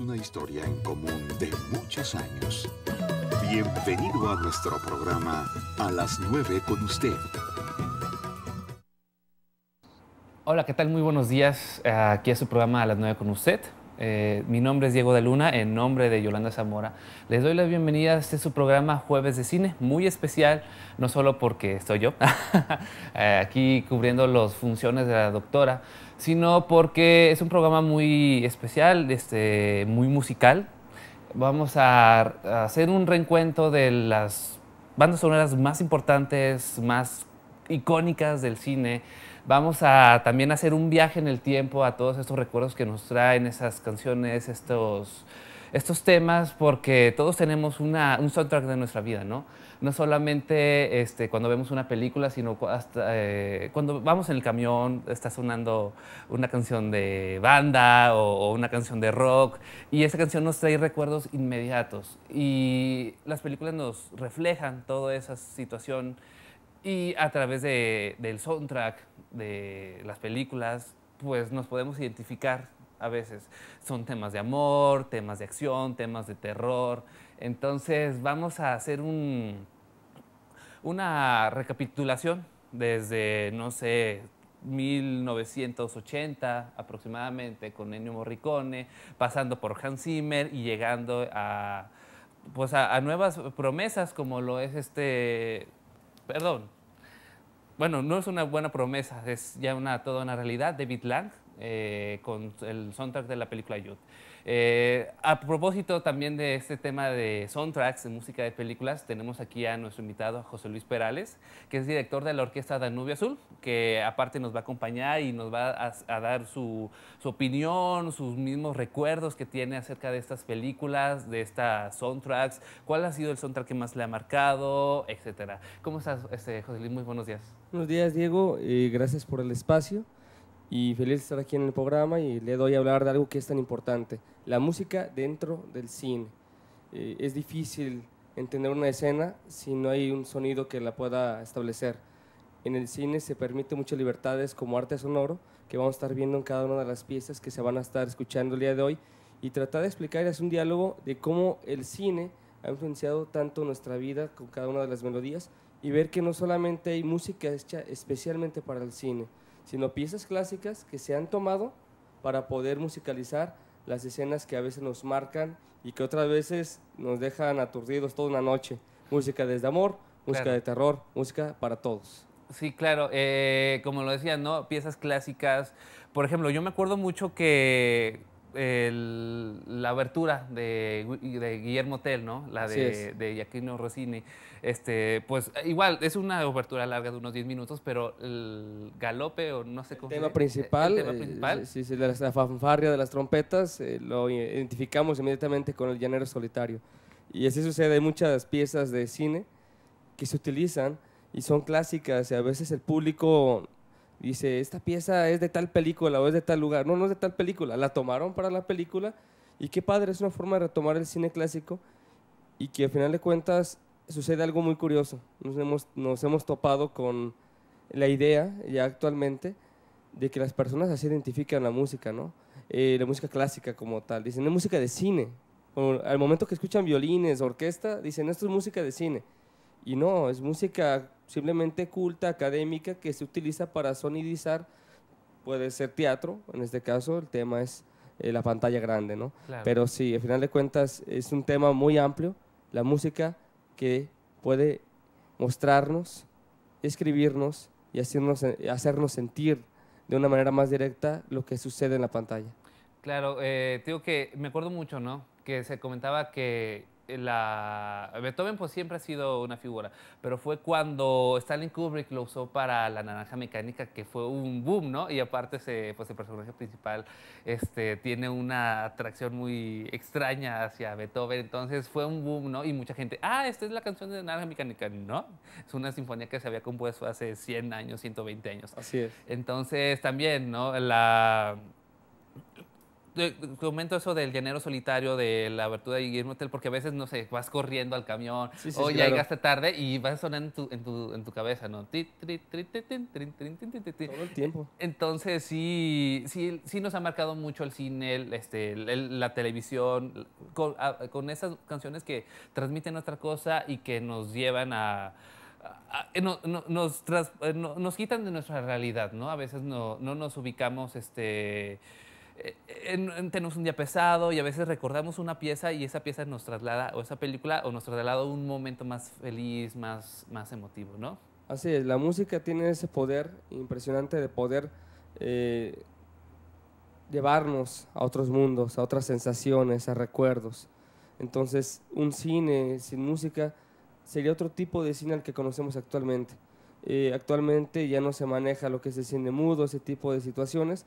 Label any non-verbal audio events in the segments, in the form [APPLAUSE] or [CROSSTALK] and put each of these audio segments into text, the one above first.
una historia en común de muchos años. Bienvenido a nuestro programa A las 9 con usted. Hola, ¿qué tal? Muy buenos días. Aquí es su programa A las 9 con usted. Eh, mi nombre es Diego de Luna, en nombre de Yolanda Zamora. Les doy la bienvenida a este su programa Jueves de Cine, muy especial, no solo porque estoy yo [LAUGHS] eh, aquí cubriendo las funciones de la doctora, sino porque es un programa muy especial, este, muy musical. Vamos a hacer un reencuentro de las bandas sonoras más importantes, más icónicas del cine Vamos a también hacer un viaje en el tiempo a todos estos recuerdos que nos traen esas canciones, estos, estos temas, porque todos tenemos una, un soundtrack de nuestra vida, ¿no? No solamente este, cuando vemos una película, sino eh, cuando vamos en el camión, está sonando una canción de banda o, o una canción de rock, y esa canción nos trae recuerdos inmediatos. Y las películas nos reflejan toda esa situación y a través de, del soundtrack de las películas, pues nos podemos identificar a veces. Son temas de amor, temas de acción, temas de terror. Entonces vamos a hacer un, una recapitulación desde, no sé, 1980 aproximadamente con Ennio Morricone, pasando por Hans Zimmer y llegando a, pues a nuevas promesas como lo es este, perdón, bueno, no es una buena promesa, es ya una, toda una realidad, David Lang, eh, con el soundtrack de la película Youth. Eh, a propósito también de este tema de soundtracks, de música de películas, tenemos aquí a nuestro invitado José Luis Perales, que es director de la orquesta Danubio Azul, que aparte nos va a acompañar y nos va a, dar su, opinión, sus mismos recuerdos que tiene acerca de estas películas, de estas soundtracks, cuál ha sido el soundtrack que más le ha marcado, etcétera. ¿Cómo estás, este, José Luis? Muy buenos días. Buenos días, Diego. gracias por el espacio y feliz de estar aquí en el programa y le doy a hablar de algo que es tan importante, la música dentro del cine. Eh, es difícil entender una escena si no hay un sonido que la pueda establecer. En el cine se permite muchas libertades como arte sonoro que vamos a estar viendo en cada una de las piezas que se van a estar escuchando el día de hoy y tratar de explicarles un diálogo de cómo el cine ha influenciado tanto nuestra vida con cada una de las melodías y ver que no solamente hay música hecha especialmente para el cine, sino piezas clásicas que se han tomado para poder musicalizar las escenas que a veces nos marcan y que otras veces nos dejan aturdidos toda una noche. Música desde amor, música de terror, música para todos. Sí, claro, eh, como lo decía, ¿no? Piezas clásicas. Por ejemplo, yo me acuerdo mucho que la abertura de, Guillermo Tell, ¿no? La de, de Giacchino Rossini. Este, pues igual, es una abertura larga de unos 10 minutos, pero el galope, o no sé cómo. El tema principal. El, tema principal. Eh, la, fanfarria de las trompetas, eh, lo identificamos inmediatamente con el llanero solitario. Y así sucede, en muchas piezas de cine que se utilizan y son clásicas, y a veces el público dice, esta pieza es de tal película o es de tal lugar. No, no es de tal película, la tomaron para la película. Y qué padre, es una forma de retomar el cine clásico y que al final de cuentas sucede algo muy curioso. Nos hemos, topado con la idea ya actualmente de que las personas así identifican la música, ¿no? Eh, la música clásica como tal. Dicen, es música de cine. al momento que escuchan violines, orquesta, dicen, esto es música de cine. Y no, es música simplemente culta, académica, que se utiliza para sonidizar, puede ser teatro, en este caso el tema es eh, la pantalla grande, ¿no? Pero sí, al final de cuentas es un tema muy amplio, la música que puede mostrarnos, escribirnos y hacernos, eh, hacernos sentir de una manera más directa lo que sucede en la pantalla. Claro, eh, digo que me acuerdo mucho, ¿no? Que se comentaba que Beethoven pues siempre ha sido una figura, pero fue cuando Stanley Kubrick lo usó para La Naranja Mecánica que fue un boom, ¿no? Y aparte se, pues el personaje principal este, tiene una atracción muy extraña hacia Beethoven, entonces fue un boom, ¿no? Y mucha gente, ah, esta es la canción de Naranja Mecánica, ¿no? Es una sinfonía que se había compuesto hace 100 años, 120 años. Así es. Entonces también, ¿no? La comento eso del llanero solitario, de la abertura de Guillermo hotel, porque a veces, no sé, vas corriendo al camión o llegaste tarde y vas sonando en tu, en tu, en tu cabeza, ¿no? Todo el tiempo. Entonces, sí, sí, sí nos ha marcado mucho el cine, este, la televisión, con, esas canciones que transmiten otra cosa y que nos llevan a... Nos, nos, quitan de nuestra realidad, ¿no? A veces no, no nos ubicamos este, eh, tenemos un día pesado y a veces recordamos una pieza y esa pieza nos traslada, o esa película, o nos traslada a un momento más feliz, más, más emotivo, ¿no? Así es, la música tiene ese poder impresionante de poder eh, llevarnos a otros mundos, a otras sensaciones, a recuerdos. Entonces, un cine sin música sería otro tipo de cine al que conocemos actualmente. Eh, actualmente ya no se maneja lo que es el cine mudo, ese tipo de situaciones,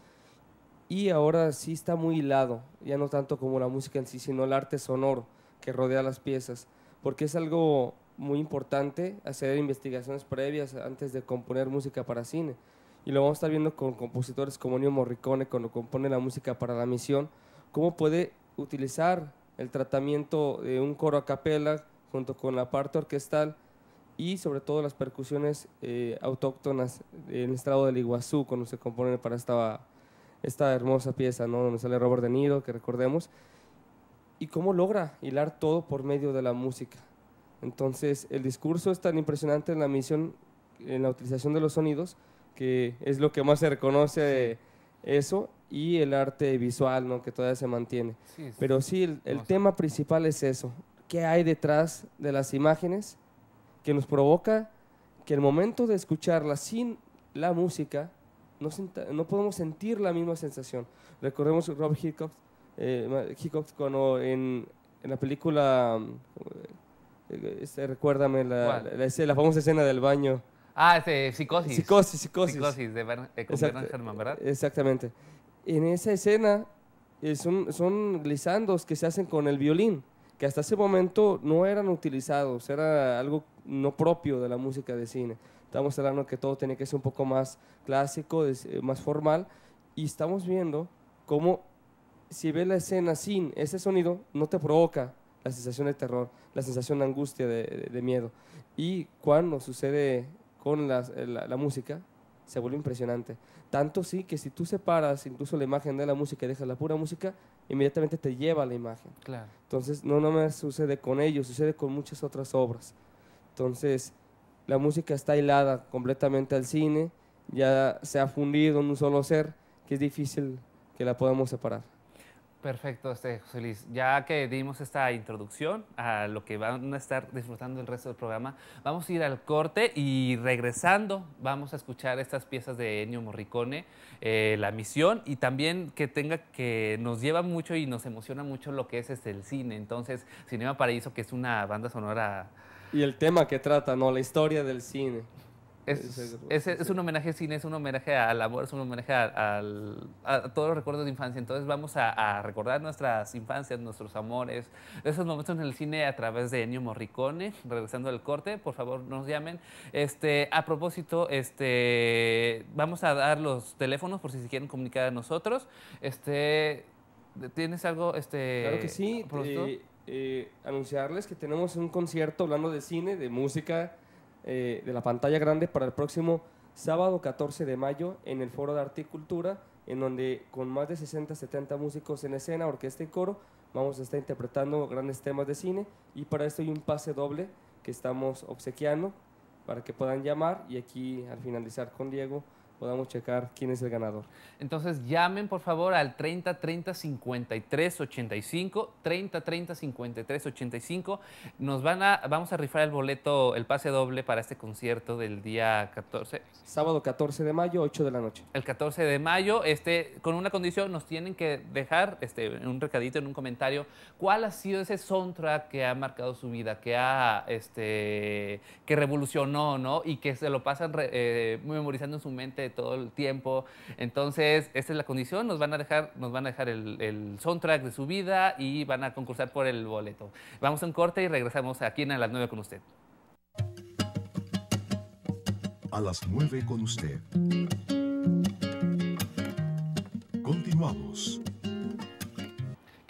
y ahora sí está muy hilado, ya no tanto como la música en sí, sino el arte sonoro que rodea las piezas, porque es algo muy importante hacer investigaciones previas antes de componer música para cine. Y lo vamos a estar viendo con compositores como Nio Morricone cuando compone la música para la misión, cómo puede utilizar el tratamiento de un coro a capela junto con la parte orquestal y sobre todo las percusiones eh, autóctonas del el estado del Iguazú cuando se compone para esta esta hermosa pieza, ¿no? Donde sale Robert De Niro, que recordemos. Y cómo logra hilar todo por medio de la música. Entonces, el discurso es tan impresionante en la misión, en la utilización de los sonidos, que es lo que más se reconoce de eso, y el arte visual, ¿no? Que todavía se mantiene. Pero sí, el, el tema principal es eso. ¿Qué hay detrás de las imágenes que nos provoca que el momento de escucharlas sin la música no, podemos sentir la misma sensación. Recordemos Rob Hitchcock, eh, cuando en, en la película, mm, eh, este, recuérdame, la, la, famosa escena del baño. Ah, este, psicosis. Psicosis, psicosis. Psicosis de eh, ¿verdad? Exactamente. En esa escena son, son glisandos que se hacen con el violín que hasta ese momento no eran utilizados, era algo no propio de la música de cine. Estamos hablando que todo tiene que ser un poco más clásico, eh, más formal. Y estamos viendo cómo si ves la escena sin ese sonido, no te provoca la sensación de terror, la sensación de angustia, de, miedo. Y cuando sucede con eh, la, música, se vuelve impresionante. Tanto sí que si tú separas incluso la imagen de la música y dejas la pura música, inmediatamente te lleva a la imagen. Claro. Entonces, no nomás sucede con ellos, sucede con muchas otras obras. Entonces, la música está hilada completamente al cine, ya se ha fundido en un solo ser, que es difícil que la podamos separar. Perfecto, este, José Luis. Ya que dimos esta introducción a lo que van a estar disfrutando el resto del programa, vamos a ir al corte y regresando vamos a escuchar estas piezas de Ennio Morricone, eh, La Misión, y también que tenga que nos lleva mucho y nos emociona mucho lo que es este, el cine. Entonces, Cinema Paraíso, que es una banda sonora y el tema que trata, ¿no? La historia del cine. Es, un homenaje al cine, es un homenaje al amor, es un homenaje a todos los recuerdos de infancia. Entonces vamos a, recordar nuestras infancias, nuestros amores, esos momentos en el cine a través de Ennio Morricone. Regresando al corte, por favor, nos llamen. Este, a propósito, este, vamos a dar los teléfonos por si se quieren comunicar a nosotros. Este, ¿Tienes algo? Este, claro que sí. Eh, anunciarles que tenemos un concierto hablando de cine, de música, eh, de la pantalla grande para el próximo sábado 14 de mayo en el Foro de Arte y Cultura, en donde con más de 60, 70 músicos en escena, orquesta y coro, vamos a estar interpretando grandes temas de cine y para esto hay un pase doble que estamos obsequiando para que puedan llamar y aquí al finalizar con Diego podamos checar quién es el ganador. Entonces llamen por favor al 30 30 53 85, 30 30 53 85. Nos van a, vamos a rifar el boleto, el pase doble para este concierto del día 14. Sábado 14 de mayo, 8 de la noche. El 14 de mayo, este, con una condición, nos tienen que dejar este, un recadito, en un comentario, cuál ha sido ese soundtrack que ha marcado su vida, que ha, este, que revolucionó, ¿no? Y que se lo pasan eh, memorizando en su mente todo el tiempo. Entonces, esta es la condición, nos van a dejar, nos van a dejar el, el soundtrack de su vida y van a concursar por el boleto. Vamos a un corte y regresamos aquí en A las 9 con usted. A las 9 con usted. Continuamos.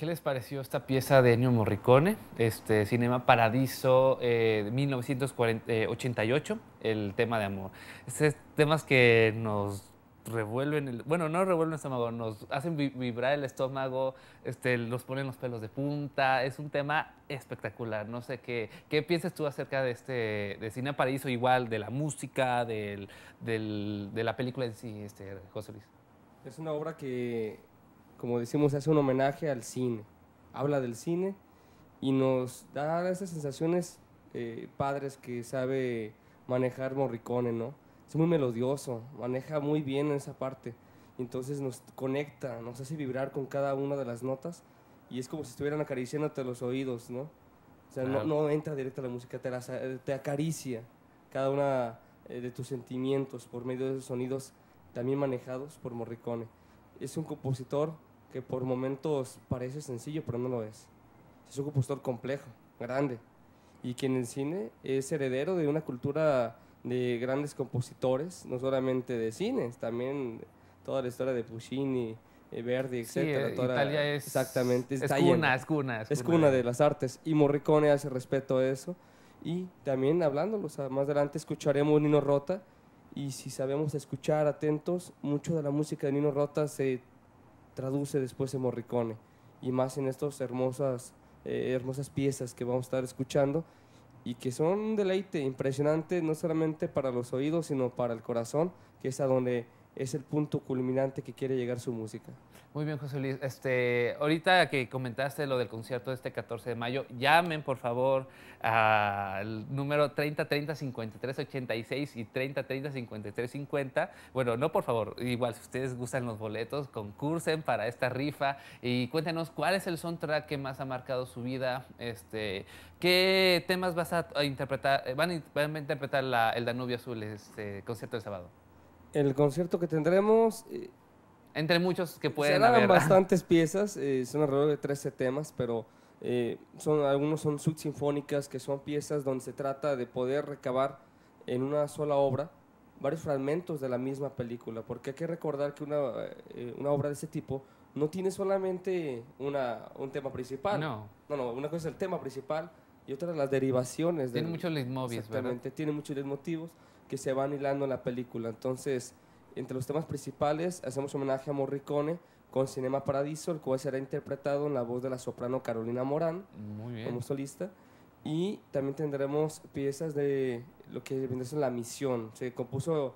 ¿Qué les pareció esta pieza de Ennio Morricone? Este Cinema Paradiso eh, 1988, eh, el tema de amor. Este es temas que nos revuelven, el, bueno, no revuelven el estómago, nos hacen vibrar el estómago, este, nos ponen los pelos de punta, es un tema espectacular, no sé qué, qué piensas tú acerca de este, de Cinema Paradiso? igual, de la música, del, del, de la película en sí, este, José Luis. Es una obra que como decimos, hace un homenaje al cine, habla del cine y nos da esas sensaciones eh, padres que sabe manejar Morricone, ¿no? Es muy melodioso, maneja muy bien esa parte, entonces nos conecta, nos hace vibrar con cada una de las notas y es como si estuvieran acariciándote los oídos, ¿no? O sea, no, entra directa la música, te, eh, te acaricia cada una eh, de tus sentimientos por medio de esos sonidos también manejados por Morricone. Es un compositor que por momentos parece sencillo, pero no lo es. Es un compositor complejo, grande, y quien en el cine es heredero de una cultura de grandes compositores, no solamente de cines, también toda la historia de Puccini, eh, Verdi, etc. Eh, Italia es, exactamente, es, cuna, es, cuna, es cuna, de las artes. Y Morricone hace respeto a eso. Y también hablándolo, más adelante escucharemos Nino Rota. Y si sabemos escuchar atentos, mucho de la música de Nino Rota se traduce después en Morricone y más en estas hermosas, eh, hermosas piezas que vamos a estar escuchando y que son un deleite impresionante no solamente para los oídos, sino para el corazón, que es a donde es el punto culminante que quiere llegar su música. Muy bien, José Luis. Este, ahorita que comentaste lo del concierto de este 14 de mayo, llamen por favor al número 30 30 y 30 30 Bueno, no por favor, igual si ustedes gustan los boletos, concursen para esta rifa y cuéntenos cuál es el soundtrack que más ha marcado su vida, este, qué temas vas a interpretar, eh, van a, interpretar el Danubio Azul, este concierto del sábado el concierto que tendremos. Eh, Entre muchos que pueden bastantes [LAUGHS] piezas, eh, son alrededor de 13 temas, pero eh, son, algunos son suites sinfónicas, que son piezas donde se trata de poder recabar en una sola obra varios fragmentos de la misma película, porque hay que recordar que una, obra de ese tipo no tiene solamente una, un tema principal. No. no, no, una cosa es el tema principal y otra las derivaciones. Tiene muchos leitmotivs, ¿verdad? Exactamente, tiene muchos leitmotivos que se van hilando en la película. Entonces, entre los temas principales, hacemos homenaje a Morricone con Cinema Paradiso, el cual será interpretado en la voz de la soprano Carolina Morán como solista. Y también tendremos piezas de lo que viene ser la misión. Se compuso,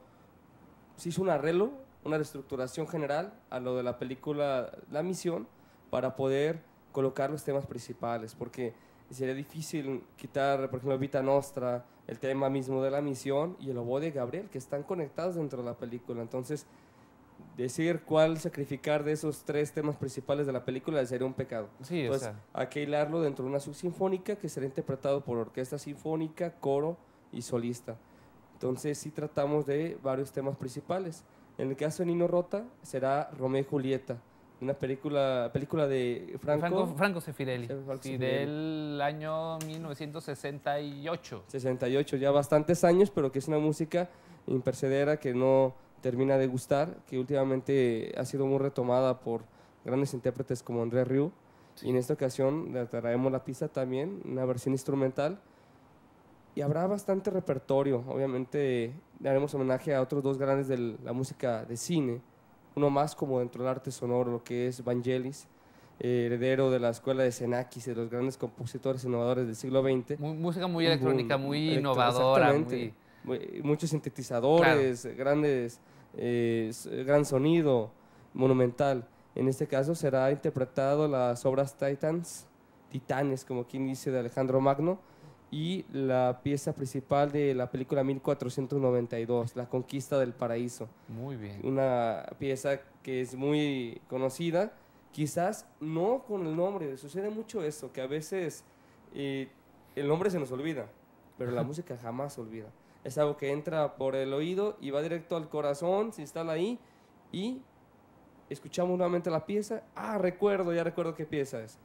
se hizo un arreglo, una reestructuración general a lo de la película La Misión para poder colocar los temas principales, porque sería difícil quitar, por ejemplo, Vita Nostra, el tema mismo de la misión y el oboe de Gabriel, que están conectados dentro de la película. Entonces, decir cuál sacrificar de esos tres temas principales de la película sería un pecado. Sí, Entonces, o sea. hay que hilarlo dentro de una subsinfónica que será interpretado por orquesta sinfónica, coro y solista. Entonces, sí tratamos de varios temas principales. En el caso de Nino Rota, será Romeo y Julieta una película, película de Franco. Franco, Franco del año 1968. 68, ya bastantes años, pero que es una música impercedera que no termina de gustar, que últimamente ha sido muy retomada por grandes intérpretes como André Ryu. Y en esta ocasión le traemos la pista también, una versión instrumental. Y habrá bastante repertorio. Obviamente le haremos homenaje a otros dos grandes de la música de cine uno más como dentro del arte sonoro, lo que es Vangelis, eh, heredero de la escuela de Senakis, de los grandes compositores innovadores del siglo XX. música muy electrónica, muy, innovadora. muchos sintetizadores, grandes, eh, gran sonido, monumental. En este caso será interpretado las obras Titans, Titanes, como quien dice, de Alejandro Magno, y la pieza principal de la película 1492, La Conquista del Paraíso. Muy bien. Una pieza que es muy conocida, quizás no con el nombre, sucede mucho eso, que a veces eh, el nombre se nos olvida, pero la [LAUGHS] música jamás se olvida. Es algo que entra por el oído y va directo al corazón, se instala ahí y escuchamos nuevamente la pieza. Ah, recuerdo, ya recuerdo qué pieza es.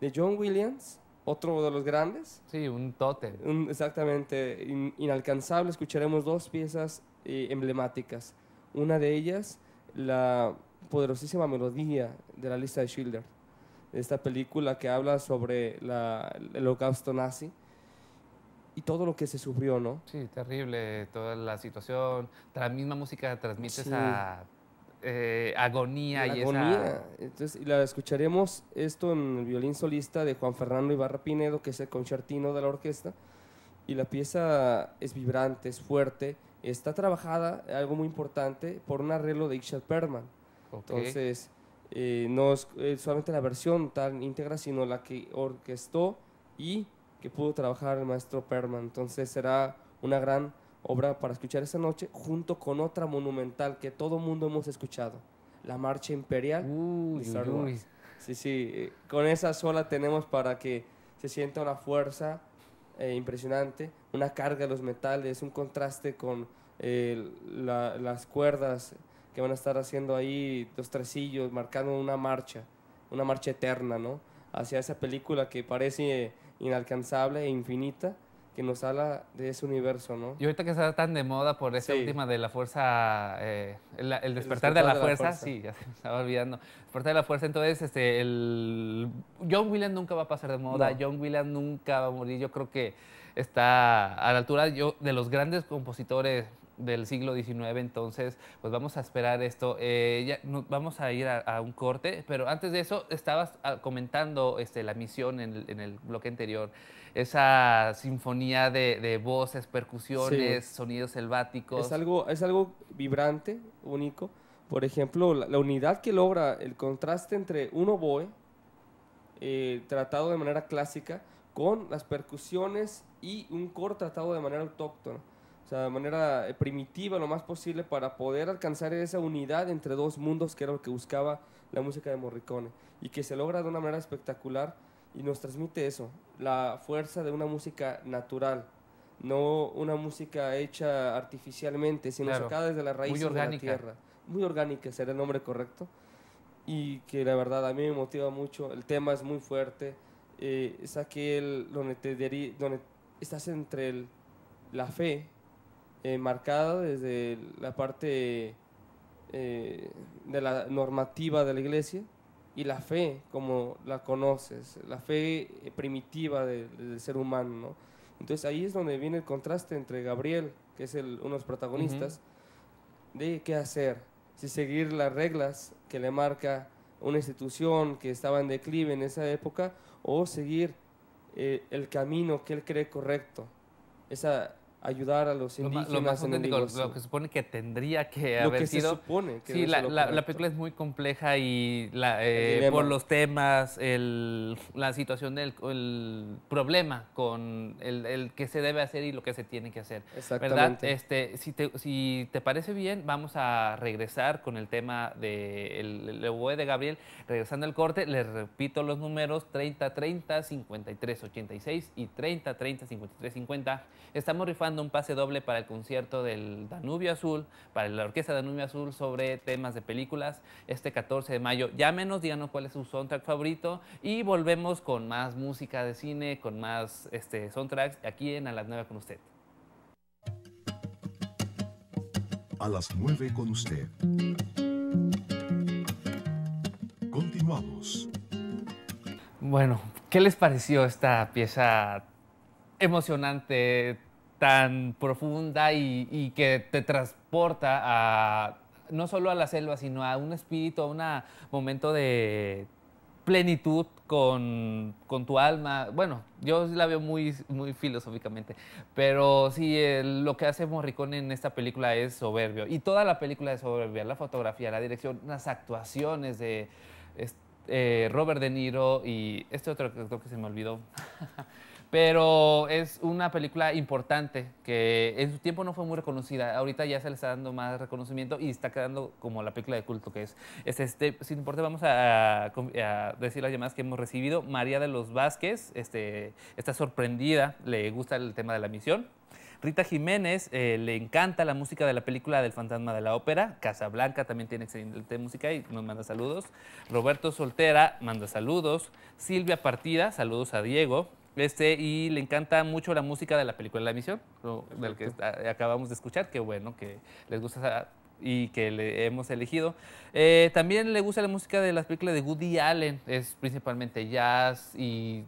De John Williams, otro de los grandes. Sí, un tótem. exactamente, inalcanzable. Escucharemos dos piezas eh, emblemáticas. Una de ellas, la poderosísima melodía de la lista de Schilder, esta película que habla sobre la, el holocausto nazi y todo lo que se sufrió, ¿no? Sí, terrible, toda la situación. La misma música transmite esa eh, agonía y Entonces, la escucharemos esto en el violín solista de Juan Fernando Ibarra Pinedo, que es el concertino de la orquesta. Y la pieza es vibrante, es fuerte, está trabajada, algo muy importante, por un arreglo de Ixchel Perman. Entonces, eh, no es eh, solamente la versión tan íntegra, sino la que orquestó y que pudo trabajar el maestro Perman. Entonces, será una gran obra para escuchar esta noche, junto con otra monumental que todo mundo hemos escuchado, la Marcha Imperial de Star Wars. Sí, sí, eh, con esa sola tenemos para que se sienta una fuerza eh, impresionante, una carga de los metales, un contraste con eh, las cuerdas que van a estar haciendo ahí, los tresillos, marcando una marcha, una marcha eterna, ¿no? Hacia esa película que parece inalcanzable e infinita, que nos habla de ese universo, ¿no? Y ahorita que está tan de moda por esa última de la fuerza, eh, el, despertar de la, fuerza, sí, ya se me estaba olvidando. despertar de la fuerza, entonces, este, el John Williams nunca va a pasar de moda, John Williams nunca va a morir, yo creo que está a la altura yo, de los grandes compositores del siglo XIX, entonces pues vamos a esperar esto. Eh, ya, vamos a ir a, un corte, pero antes de eso estabas ah, comentando este, la misión en en el bloque anterior esa sinfonía de, voces, percusiones, sonidos selváticos. Es algo, es algo vibrante, único. Por ejemplo, la, unidad que logra el contraste entre un oboe, eh, tratado de manera clásica, con las percusiones y un coro tratado de manera autóctona, o sea, de manera eh, primitiva lo más posible para poder alcanzar esa unidad entre dos mundos que era lo que buscaba la música de Morricone y que se logra de una manera espectacular y nos transmite eso, la fuerza de una música natural, no una música hecha artificialmente, sino sacada desde la raíz de la tierra. Muy orgánica será el nombre correcto. Y que la verdad a mí me motiva mucho, el tema es muy fuerte, eh, es aquel donde, donde estás entre la fe, eh, marcada desde la parte eh, de la normativa de la iglesia, y la fe como la conoces, la fe eh, primitiva del, ser humano. Entonces ahí es donde viene el contraste entre Gabriel, que es uno de los protagonistas, de qué hacer, si seguir las reglas que le marca una institución que estaba en declive en esa época o seguir eh, el camino que él cree correcto. Esa ayudar a los indígenas lo que supone que tendría que lo haber que sido. Se supone sí, la, la, película es muy compleja y eh, por los temas, el, la situación del el problema con el, el, que se debe hacer y lo que se tiene que hacer. Exactamente. ¿verdad? Este, si, te, si te parece bien, vamos a regresar con el tema de el, de Gabriel. Regresando al corte, les repito los números 30 30 53 86 y 30 30 53 50. Estamos rifando un pase doble para el concierto del Danubio Azul, para la Orquesta Danubio Azul sobre temas de películas este 14 de mayo. Llámenos, díganos cuál es su soundtrack favorito y volvemos con más música de cine, con más este, soundtracks aquí en A las 9 con usted. A las 9 con usted. Continuamos. Bueno, ¿qué les pareció esta pieza emocionante, tan profunda y, que te transporta a no solo a la selva, sino a un espíritu, a un momento de plenitud con, tu alma. Bueno, yo la veo muy, muy filosóficamente, pero sí, eh, lo que hace Morricone en esta película es soberbio. Y toda la película es soberbia, la fotografía, la dirección, las actuaciones de eh, Robert De Niro y este otro que que se me olvidó. [LAUGHS] Pero es una película importante que en su tiempo no fue muy reconocida. Ahorita ya se le está dando más reconocimiento y está quedando como la película de culto que es. este, sin importar, vamos a, decir las llamadas que hemos recibido. María de los Vázquez este, está sorprendida, le gusta el tema de la misión. Rita Jiménez eh, le encanta la música de la película del Fantasma de la Ópera. Casablanca también tiene excelente música y nos manda saludos. Roberto Soltera manda saludos. Silvia Partida, saludos a Diego. Este, y le encanta mucho la música de la película La Misión, del que acabamos de escuchar. Qué bueno que les gusta y que le hemos elegido. Eh, también le gusta la música de las películas de Woody Allen, es principalmente jazz y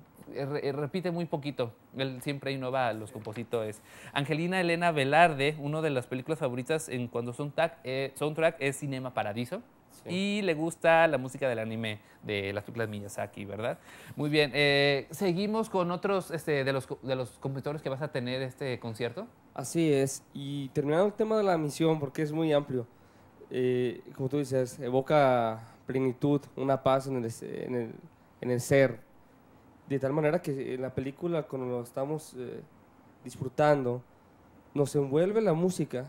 repite muy poquito. Él siempre innova los compositores. Angelina Elena Velarde, una de las películas favoritas en cuando son eh, soundtrack es Cinema Paradiso. Y le gusta la música del anime, de las películas Miyazaki, ¿verdad? Muy bien. Eh, ¿Seguimos con otros este, de, los, de compositores que vas a tener este concierto? Así es. Y terminando el tema de la misión, porque es muy amplio. Eh, como tú dices, evoca plenitud, una paz en el, ser. De tal manera que en la película, cuando lo estamos eh, disfrutando, nos envuelve la música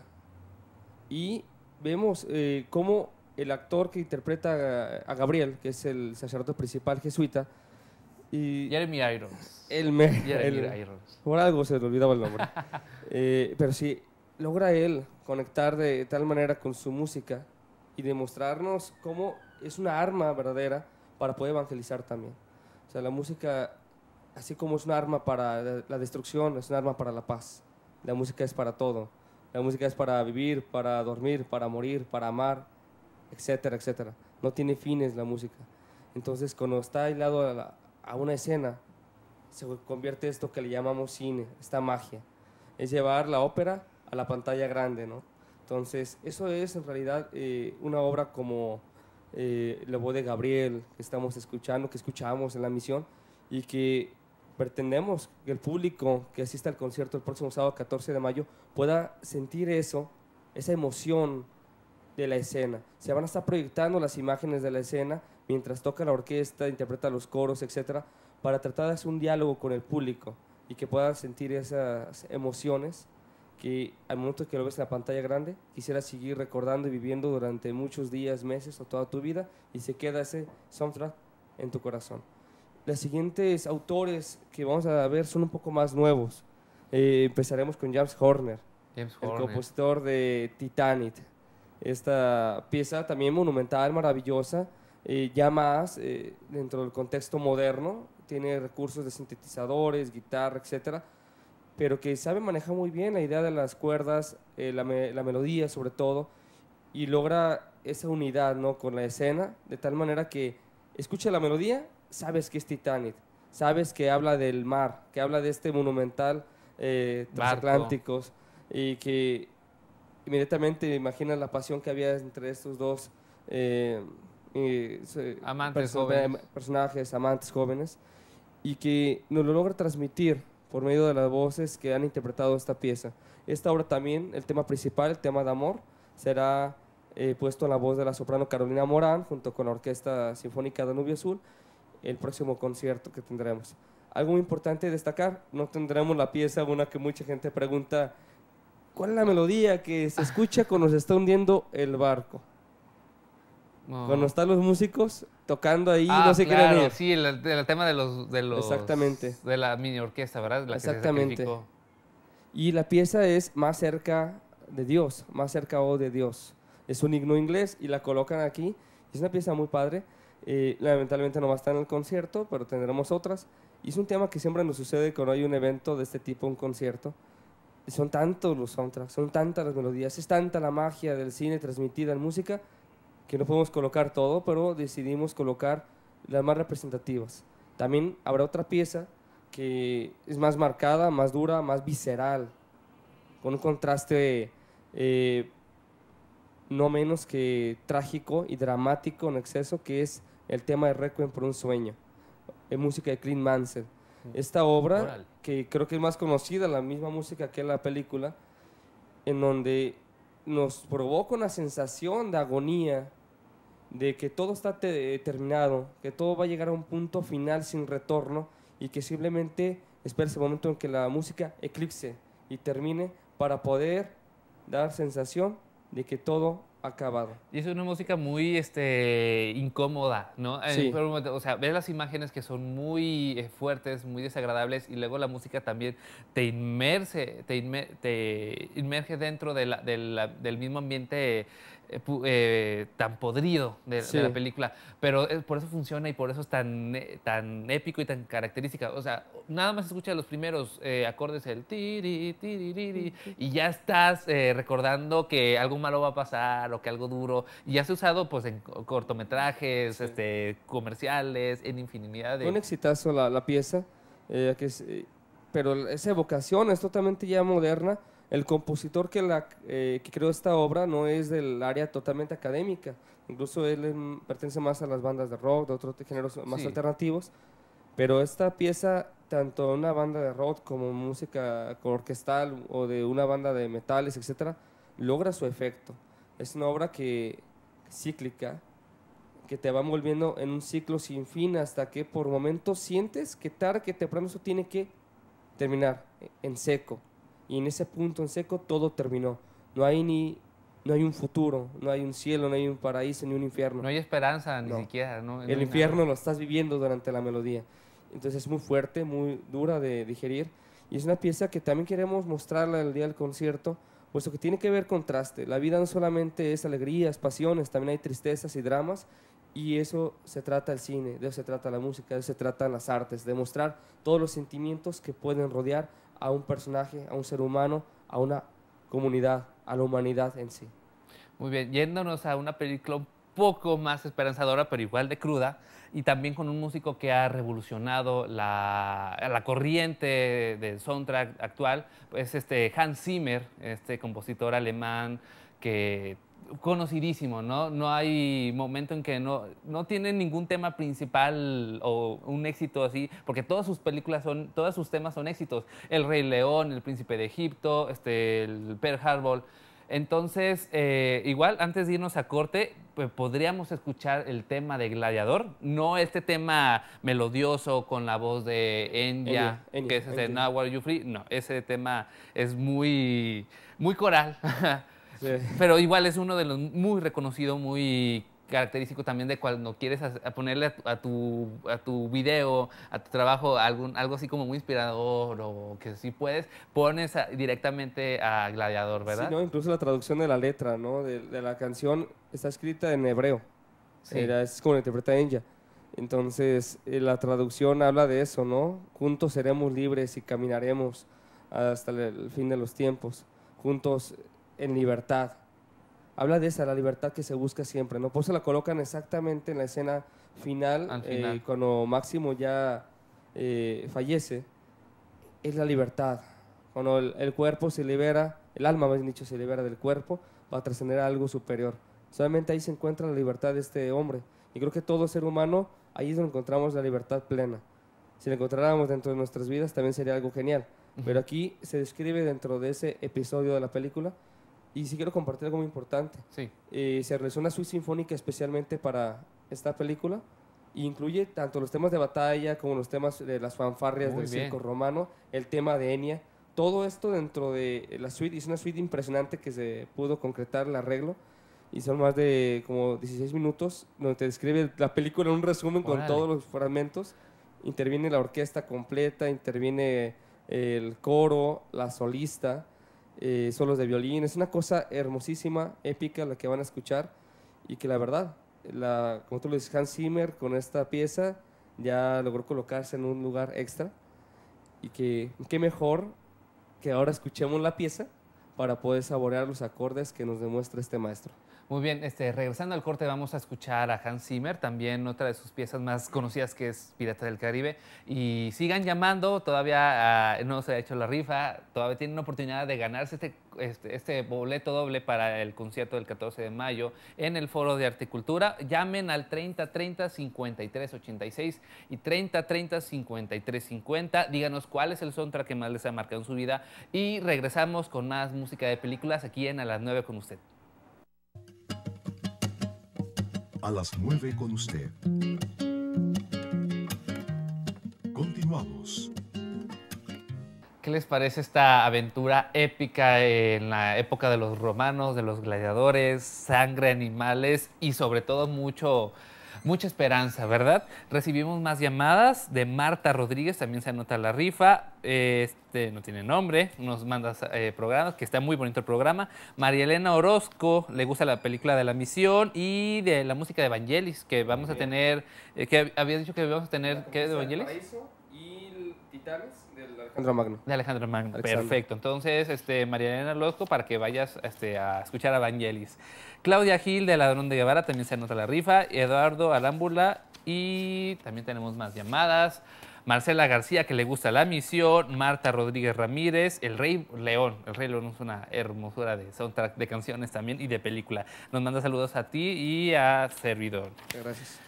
y vemos cómo el actor que interpreta a Gabriel, que es el sacerdote principal jesuita, y Jeremy Irons. El me, Jeremy Irons. Por algo se le olvidaba el nombre. [LAUGHS] Eh, pero sí, logra él conectar de tal manera con su música y demostrarnos cómo es una arma verdadera para poder evangelizar también. O sea, la música, así como es una arma para la destrucción, es una arma para la paz. La música es para todo. La música es para vivir, para dormir, para morir, para amar, etcétera, etcétera. No tiene fines la música. Entonces, cuando está aislado a, una escena, se convierte esto que le llamamos cine, esta magia. Es llevar la ópera a la pantalla grande, ¿no? Entonces, eso es en realidad eh, una obra como eh, la voz de Gabriel, que estamos escuchando, que escuchábamos en la misión, y que pretendemos que el público que asista al concierto el próximo sábado 14 de mayo pueda sentir eso, esa emoción de la escena. Se van a estar proyectando las imágenes de la escena mientras toca la orquesta, interpreta los coros, etcétera, para tratar de hacer un diálogo con el público y que puedan sentir esas emociones que al momento que lo ves en la pantalla grande quisiera seguir recordando y viviendo durante muchos días, meses o toda tu vida y se queda ese soundtrack en tu corazón. Los siguientes autores que vamos a ver son un poco más nuevos. Eh, empezaremos con James Horner, James Horner. el compositor de Titanic, esta pieza también monumental, maravillosa, eh, ya más eh, dentro del contexto moderno, tiene recursos de sintetizadores, guitarra, etcétera, pero que sabe manejar muy bien la idea de las cuerdas, eh, la, la, melodía sobre todo, y logra esa unidad ¿no? con la escena, de tal manera que escucha la melodía, sabes que es Titanic, sabes que habla del mar, que habla de este monumental transatlánticos, y que inmediatamente imagina la pasión que había entre estos dos eh, amantes jóvenes. personajes, amantes jóvenes, y que nos lo logra transmitir por medio de las voces que han interpretado esta pieza. Esta obra también, el tema principal, el tema de amor, será eh, puesto en la voz de la soprano Carolina Morán junto con la Orquesta Sinfónica Danubio Azul, el próximo concierto que tendremos. Algo muy importante destacar, no tendremos la pieza, una que mucha gente pregunta ¿Cuál es la melodía que se ah. escucha cuando se está hundiendo el barco? Cuando están los músicos tocando ahí, no ah, sé qué Sí, el, tema de los, de los. Exactamente. De la mini orquesta, ¿verdad? Exactamente. y la pieza es más cerca de Dios, más cerca o oh, de Dios. Es un himno inglés y la colocan aquí. Es una pieza muy padre. Eh, lamentablemente no va a estar en el concierto, pero tendremos otras. Y es un tema que siempre nos sucede cuando hay un evento de este tipo, un concierto son tantos los soundtracks, son tantas las melodías, es tanta la magia del cine transmitida en música que no podemos colocar todo, pero decidimos colocar las más representativas. También habrá otra pieza que es más marcada, más dura, más visceral, con un contraste eh, no menos que trágico y dramático en exceso, que es el tema de Requiem por un sueño, en música de Clint Mansell esta obra, que creo que es más conocida, la misma música que la película, en donde nos provoca una sensación de agonía, de que todo está determinado terminado, que todo va a llegar a un punto final sin retorno y que simplemente espera ese momento en que la música eclipse y termine para poder dar sensación de que todo acabado. Y es una música muy este, incómoda, ¿no? O sea, ves las imágenes que son muy eh, fuertes, muy desagradables, y luego la música también te inmerse, te, te inmerge dentro de la, del mismo ambiente eh, eh, tan podrido de, la película. Pero por eso funciona y por eso es tan, tan épico y tan característica. O sea, nada más escucha los primeros eh, acordes, el tiri, tiri, tiri, y ya estás recordando que algo malo va a pasar o que algo duro. Y ya se ha usado pues, en cortometrajes, este, comerciales, en infinidad de. Un exitazo la, la pieza, que pero esa evocación es totalmente ya moderna el compositor que, la, eh, que creó esta obra no es del área totalmente académica, incluso él em, pertenece más a las bandas de rock, de otros géneros más alternativos, pero esta pieza, tanto una banda de rock como música orquestal o de una banda de metales, etc., logra su efecto. Es una obra que cíclica, que te va envolviendo en un ciclo sin fin hasta que por momentos sientes que tarde que temprano eso tiene que terminar en seco y en ese punto en seco todo terminó. No hay ni no hay un futuro, no hay un cielo, no hay un paraíso ni un infierno. No hay esperanza ni siquiera. No, el infierno lo estás viviendo durante la melodía. Entonces es muy fuerte, muy dura de digerir. Y es una pieza que también queremos mostrarla el día del concierto, puesto que tiene que ver contraste. La vida no solamente es alegrías, pasiones, también hay tristezas y dramas. Y eso se trata el cine, de eso se trata la música, de eso se tratan las artes, de mostrar todos los sentimientos que pueden rodear a un personaje, a un ser humano, a una comunidad, a la humanidad en sí. Muy bien, yéndonos a una película un poco más esperanzadora, pero igual de cruda, y también con un músico que ha revolucionado la, corriente del soundtrack actual, es pues, este Hans Zimmer, este compositor alemán que conocidísimo, ¿no? No hay momento en que no, no tiene ningún tema principal o un éxito así, porque todas sus películas son, todos sus temas son éxitos. El Rey León, El Príncipe de Egipto, este, el Pearl Harbor. Entonces, eh, igual, antes de irnos a corte, pues, podríamos escuchar el tema de Gladiador, no este tema melodioso con la voz de Enya, que es ese Now Are You Free, no, ese tema es muy, muy coral. [LAUGHS] Pero igual es uno de los muy reconocido, muy característico también de cuando quieres ponerle a, tu, a tu video, a tu trabajo, algún, algo así como muy inspirador o que si puedes, pones directamente a Gladiador, ¿verdad? ¿no? incluso la traducción de la letra, ¿no? De, la canción está escrita en hebreo. es como la interpreta ella. Entonces, eh, la traducción habla de eso, ¿no? Juntos seremos libres y caminaremos hasta el fin de los tiempos. Juntos en libertad. Habla de esa, la libertad que se busca siempre, ¿no? pues la colocan exactamente en la escena final, eh, cuando Máximo ya eh, fallece. Es la libertad. Cuando el, cuerpo se libera, el alma, más dicho, se libera del cuerpo va a trascender a algo superior. Solamente ahí se encuentra la libertad de este hombre. Y creo que todo ser humano, ahí es donde encontramos la libertad plena. Si la encontráramos dentro de nuestras vidas, también sería algo genial. Pero aquí se describe dentro de ese episodio de la película y sí quiero compartir algo muy importante. Sí. Eh, se realizó una suite sinfónica especialmente para esta película. incluye tanto los temas de batalla como los temas de las fanfarrias del circo romano, el tema de Enia Todo esto dentro de la suite. Es una suite impresionante que se pudo concretar el arreglo. Y son más de como 16 minutos donde te describe la película en un resumen con todos los fragmentos. Interviene la orquesta completa, interviene el coro, la solista eh, solos de violín. Es una cosa hermosísima, épica, la que van a escuchar y que la verdad, la, como tú lo dices, Hans Zimmer con esta pieza ya logró colocarse en un lugar extra y que qué mejor que ahora escuchemos la pieza para poder saborear los acordes que nos demuestra este maestro. Muy bien, este, regresando al corte vamos a escuchar a Hans Zimmer, también otra de sus piezas más conocidas que es Pirata del Caribe. Y sigan llamando, todavía ah, no se ha hecho la rifa, todavía tienen una oportunidad de ganarse este, este, este boleto doble para el concierto del 14 de mayo en el Foro de Arte y Cultura. Llamen al 3030-5386 y 3030-5350. Díganos cuál es el soundtrack que más les ha marcado en su vida y regresamos con más música de películas aquí en A las 9 con usted a las 9 con usted. Continuamos. ¿Qué les parece esta aventura épica en la época de los romanos, de los gladiadores, sangre, animales y sobre todo mucho mucha esperanza, ¿verdad? Recibimos más llamadas de Marta Rodríguez, también se anota la rifa. Este no tiene nombre, nos manda eh, programas, que está muy bonito el programa. María Elena Orozco le gusta la película de la misión y de la música de Evangelis, que vamos a tener, eh, que habías dicho que vamos a tener, ¿qué de Evangelis? Titanes de Alejandro Magno. De Alejandro Magno, perfecto. Entonces, este, María Elena Orozco, para que vayas este, a escuchar a Evangelis. Claudia Gil de Ladrón de Guevara también se anota la rifa. Eduardo Alámbula y también tenemos más llamadas. Marcela García, que le gusta la misión, Marta Rodríguez Ramírez, El Rey León. El Rey León es una hermosura de de canciones también y de película. Nos manda saludos a ti y a Servidor. Gracias.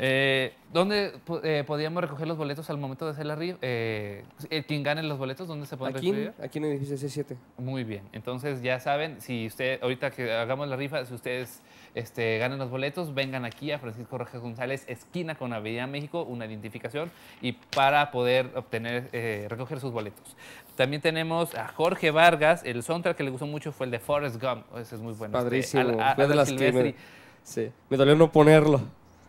Eh, ¿Dónde eh, podíamos recoger los boletos al momento de hacer la rifa? Eh, pues, eh ¿Quién gane los boletos? ¿Dónde se pueden aquí, Aquí en el edificio C7. Muy bien. Entonces, ya saben, si usted, ahorita que hagamos la rifa, si ustedes este, ganan los boletos, vengan aquí a Francisco Rojas González, esquina con Avenida México, una identificación, y para poder obtener, eh, recoger sus boletos. También tenemos a Jorge Vargas, el soundtrack que le gustó mucho fue el de Forrest Gump. Ese es muy bueno. Este, Padrísimo. Fue de las Sí, me dolió no ponerlo.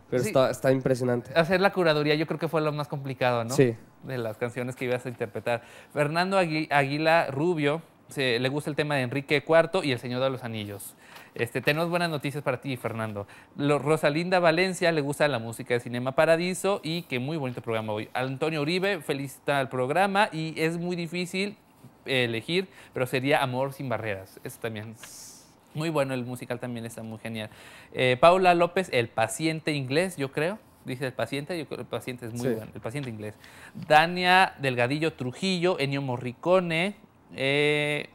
Pero está, impresionante. Hacer la curaduría yo creo que fue lo más complicado, ¿no? Sí. De las canciones que ibas a interpretar. Fernando águila Aguila Rubio se, le gusta el tema de Enrique IV y El Señor de los Anillos. Este, tenemos buenas noticias para ti, Fernando. Rosalinda Valencia le gusta la música de Cinema Paradiso y que muy bonito programa hoy. Antonio Uribe felicita al programa y es muy difícil elegir, pero sería Amor sin Barreras. Eso también muy bueno, el musical también está muy genial. Eh, Paula López, El paciente inglés, yo creo. Dice el paciente, yo creo que el paciente es muy bueno, el paciente inglés. Dania Delgadillo Trujillo, Ennio Morricone, eh,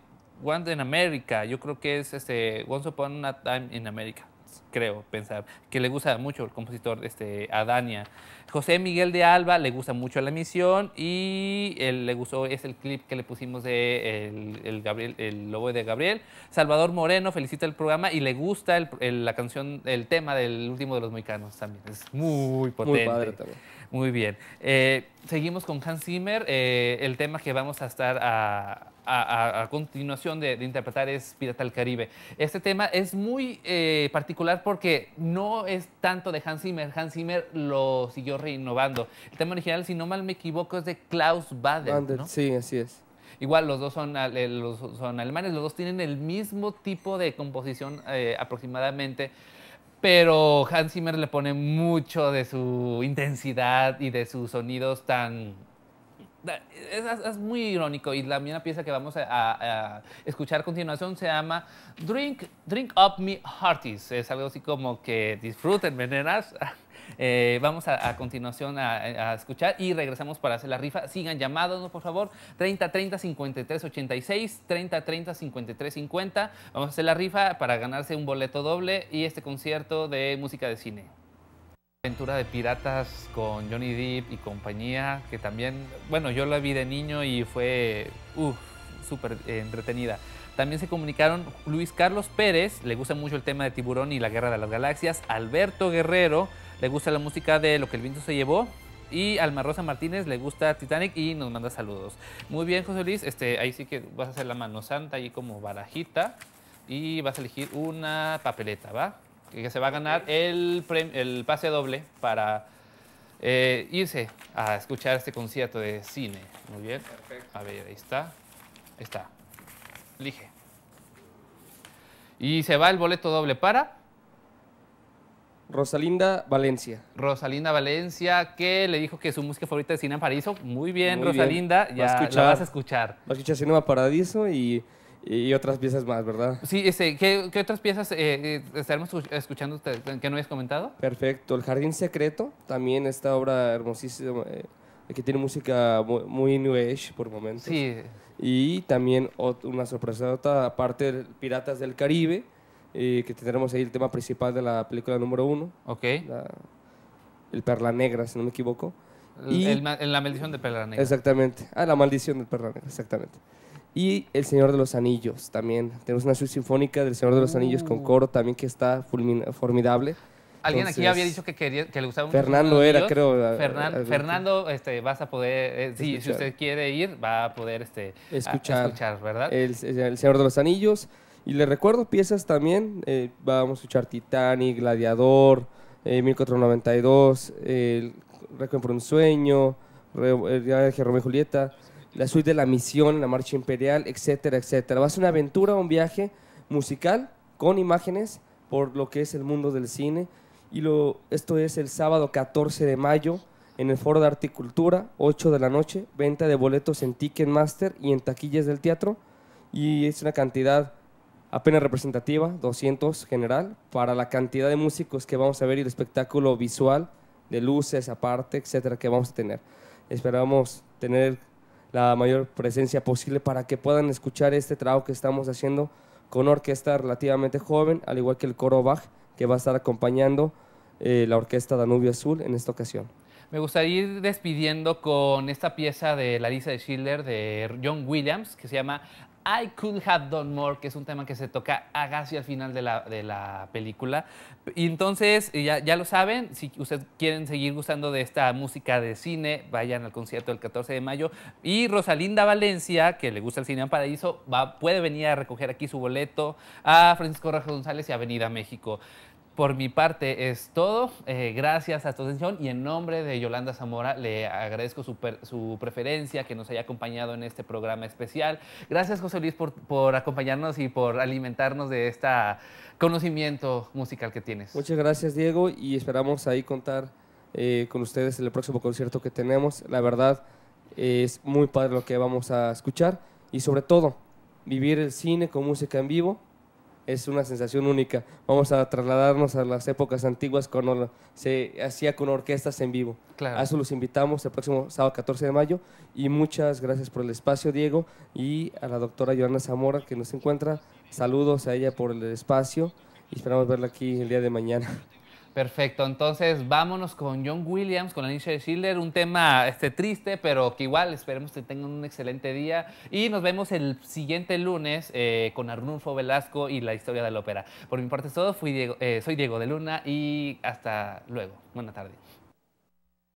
in America, yo creo que es este, Once Upon a Time in America creo pensar, que le gusta mucho el compositor este, Adania. José Miguel de Alba le gusta mucho la emisión y él, le gustó, es el clip que le pusimos de el, el Gabriel, el lobo de Gabriel. Salvador Moreno felicita el programa y le gusta la canción, el tema del último de los moicanos también. Es muy potente. también. Muy bien. Eh, seguimos con Hans Zimmer. Eh, el tema que vamos a estar a, continuación de, interpretar es Pirata del Caribe. Este tema es muy eh, particular porque no es tanto de Hans Zimmer. Hans Zimmer lo siguió reinnovando. El tema original, si no mal me equivoco, es de Klaus Baden, ¿no? Sí, así es. Igual los dos son, los, son alemanes, los dos tienen el mismo tipo de composición aproximadamente pero Hans Zimmer le pone mucho de su intensidad y de sus sonidos tan... Es, muy irónico y la misma pieza que vamos a, escuchar a continuación se llama Drink, Drink Up Me Hearties. Es algo así como que disfruten, veneras. [LAUGHS] Eh, vamos a, a continuación a, escuchar y regresamos para hacer la rifa. Sigan llamándonos, por favor. 30 30 53 86, 30 30 53 50. Vamos a hacer la rifa para ganarse un boleto doble y este concierto de música de cine aventura de piratas con Johnny Depp y compañía, que también, bueno, yo la vi de niño y fue súper entretenida. También se comunicaron Luis Carlos Pérez, le gusta mucho el tema de Tiburón y la Guerra de las Galaxias, Alberto Guerrero, le gusta la música de Lo que el viento se llevó. Y Alma Rosa Martínez le gusta Titanic y nos manda saludos. Muy bien, José Luis. Este, ahí sí que vas a hacer la mano santa ahí como barajita. Y vas a elegir una papeleta, ¿va? Que se va a ganar el, el pase doble para eh, irse a escuchar este concierto de cine. Muy bien. Perfecto. A ver, ahí está. Ahí está. Elige. Y se va el boleto doble para Rosalinda Valencia. Rosalinda Valencia, que le dijo que su música favorita es Cinema Paradiso. Muy bien, Rosalinda, ya vas vas a escuchar. Va a escuchar Cinema Paradiso y, otras piezas más, ¿verdad? Sí, este, ¿qué, otras piezas eh, eh, estaremos escuchando que no habías comentado? Perfecto, El Jardín Secreto, también esta obra hermosísima. Eh, que tiene música muy, new age por momentos. Sí. Y también una sorpresa, otra parte, Piratas del Caribe, y que tenemos ahí el tema principal de la película número uno. Ok. el Perla Negra, si no me equivoco. Y, la maldición de Perla Negra. Exactamente. Ah, la maldición del Perla Negra, exactamente. Y El Señor de los Anillos también. Tenemos una suite sinfónica del Señor de los Anillos con uh. coro también que está formidable. Alguien aquí había dicho que, quería, que le gustaba Fernando era, creo. Fernando, este, vas a poder, eh, eh, si, usted quiere ir, va a poder este, escuchar, escuchar ¿verdad? El, el Señor de los Anillos. Y le recuerdo piezas también, eh, vamos a escuchar Titanic, Gladiador, eh, 1492, eh, por un sueño, Romeo y Julieta, la suite de la misión, la marcha imperial, etcétera, etcétera. Va a ser una aventura, un viaje musical con imágenes por lo que es el mundo del cine. Y lo, esto es el sábado 14 de mayo en el Foro de Arte Cultura, 8 de la noche, venta de boletos en Ticketmaster y en taquillas del teatro. Y es una cantidad apenas representativa, 200 general, para la cantidad de músicos que vamos a ver y el espectáculo visual, de luces aparte, etcétera, que vamos a tener. Esperamos tener la mayor presencia posible para que puedan escuchar este trabajo que estamos haciendo con orquesta relativamente joven, al igual que el coro Bach, que va a estar acompañando eh, la orquesta Danubio Azul en esta ocasión. Me gustaría ir despidiendo con esta pieza de La Lisa de Schiller de John Williams, que se llama I Could Have Done More, que es un tema que se toca a y al final de la, película. Y entonces, ya, lo saben, si ustedes quieren seguir gustando de esta música de cine, vayan al concierto el 14 de mayo. Y Rosalinda Valencia, que le gusta el cine en Paraíso, va, puede venir a recoger aquí su boleto a Francisco Rojas González y Avenida México. Por mi parte es todo. Eh, gracias a tu atención y en nombre de Yolanda Zamora le agradezco su, preferencia, que nos haya acompañado en este programa especial. Gracias José Luis por, acompañarnos y por alimentarnos de este conocimiento musical que tienes. Muchas gracias Diego y esperamos ahí contar eh, con ustedes en el próximo concierto que tenemos. La verdad es muy padre lo que vamos a escuchar y sobre todo vivir el cine con música en vivo es una sensación única. Vamos a trasladarnos a las épocas antiguas cuando se hacía con orquestas en vivo. Claro. A eso los invitamos el próximo sábado 14 de mayo y muchas gracias por el espacio, Diego, y a la doctora Joana Zamora que nos encuentra. Saludos a ella por el espacio y esperamos verla aquí el día de mañana. Perfecto, entonces vámonos con John Williams, con Alicia de Schiller, un tema este, triste, pero que igual esperemos que tengan un excelente día y nos vemos el siguiente lunes eh, con Arnulfo Velasco y la historia de la ópera. Por mi parte es todo, fui Diego, eh, soy Diego de Luna y hasta luego, buena tarde.